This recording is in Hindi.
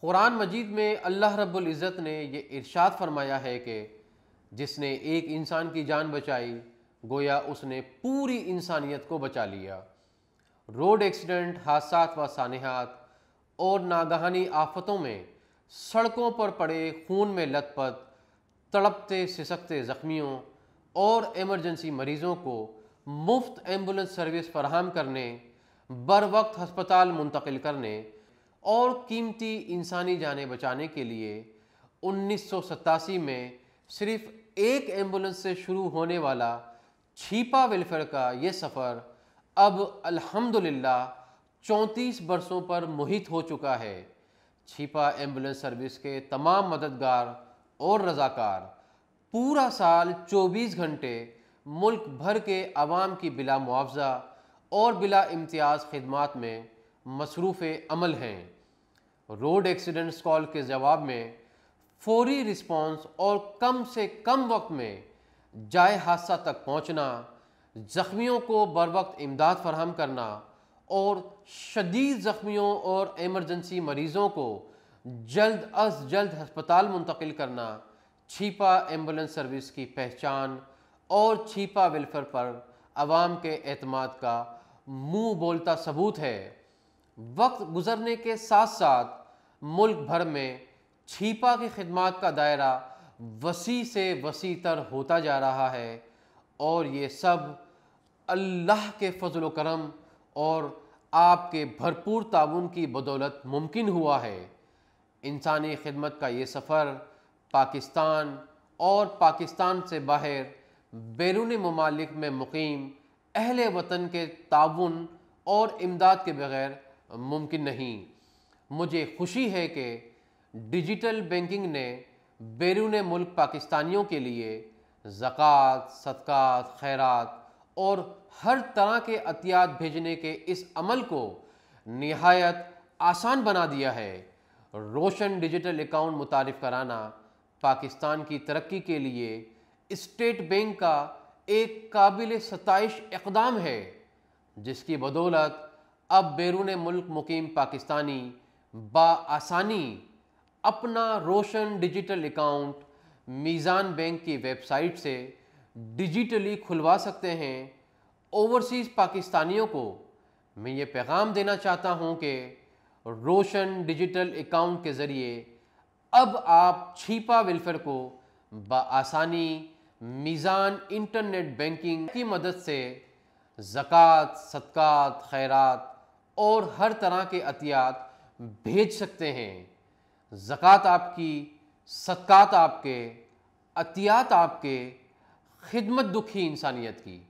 क़ुरान मजीद में अल्लाह रब्ज़त ने यह इरशाद फरमाया है कि जिसने एक इंसान की जान बचाई गोया उसने पूरी इंसानियत को बचा लिया रोड एक्सीडेंट हादसा व सानहात और नागहानी आफतों में सड़कों पर पड़े खून में लथपथ तड़पते सिसकते ज़ख्मियों और एमरजेंसी मरीज़ों को मुफ्त एम्बुलेंस सर्विस फराहम करने बर वक्त हस्पताल मुंतकिल करने और कीमती इंसानी जानें बचाने के लिए उन्नीस में सिर्फ एक एम्बुलेंस से शुरू होने वाला छीपा वेलफेयर का ये सफ़र अब अल्हम्दुलिल्लाह 34 बरसों पर मोहित हो चुका है छीपा एम्बुलेंस सर्विस के तमाम मददगार और रजाकार पूरा साल 24 घंटे मुल्क भर के आवाम की बिला मुआवजा और बिला इम्तियाज़ खदमात में मसरूफ़ अमल हैं रोड एक्सीडेंट्स कॉल के जवाब में फौरी रिस्पांस और कम से कम वक्त में जाए हादसा तक पहुंचना, ज़ख्मियों को बर वक्त इमदाद फराहम करना और शदीद ज़ख्मियों और एमरजेंसी मरीज़ों को जल्द अज जल्द हस्पताल मुंतकिल करना छिपा एम्बुलेंस सर्विस की पहचान और छिपा वेलफेयर पर आवाम के अतमाद का मुंह बोलता सबूत है वक्त गुजरने के साथ साथ मुल्क भर में छिपा की खिदमत का दायरा वसी से वसी तर होता जा रहा है और ये सब अल्लाह के फजल करम और आपके भरपूर ताउन की बदौलत मुमकिन हुआ है इंसानी खिदमत का ये सफ़र पाकिस्तान और पाकिस्तान से बाहर बैरून ममालिक में मुकीम अहल वतन के ताउन और इमदाद के बगैर मुमकिन नहीं मुझे खुशी है कि डिजिटल बैंकिंग ने बैरून मुल्क पाकिस्तानियों के लिए ज़क़़त सदक़ात खैरात और हर तरह के अतियात भेजने के इस अमल को नहायत आसान बना दिया है रोशन डिजिटल अकाउंट मुतारफ़ कराना पाकिस्तान की तरक्की के लिए इस्टेट बैंक का एक काबिल सतश इकदाम है जिसकी बदौलत अब बैरून मुल्क मुकीम पाकिस्तानी बासानी अपना Roshan digital account Meezan bank की वेबसाइट से डिजिटली खुलवा सकते हैं ओवरसीज़ पाकिस्तानियों को मैं ये पैगाम देना चाहता हूँ कि रोशन डिजिटल अकाउंट के ज़रिए अब आप छिपा वेलफेयर को बसानी मीज़ान इंटरनेट बैंकिंग की मदद से ज़क़़त सदक़ात खैरात और हर तरह के अतियात भेज सकते हैं ज़क़़त आपकी सदक़ात आपके अतियात आपके खिदमत दुखी इंसानियत की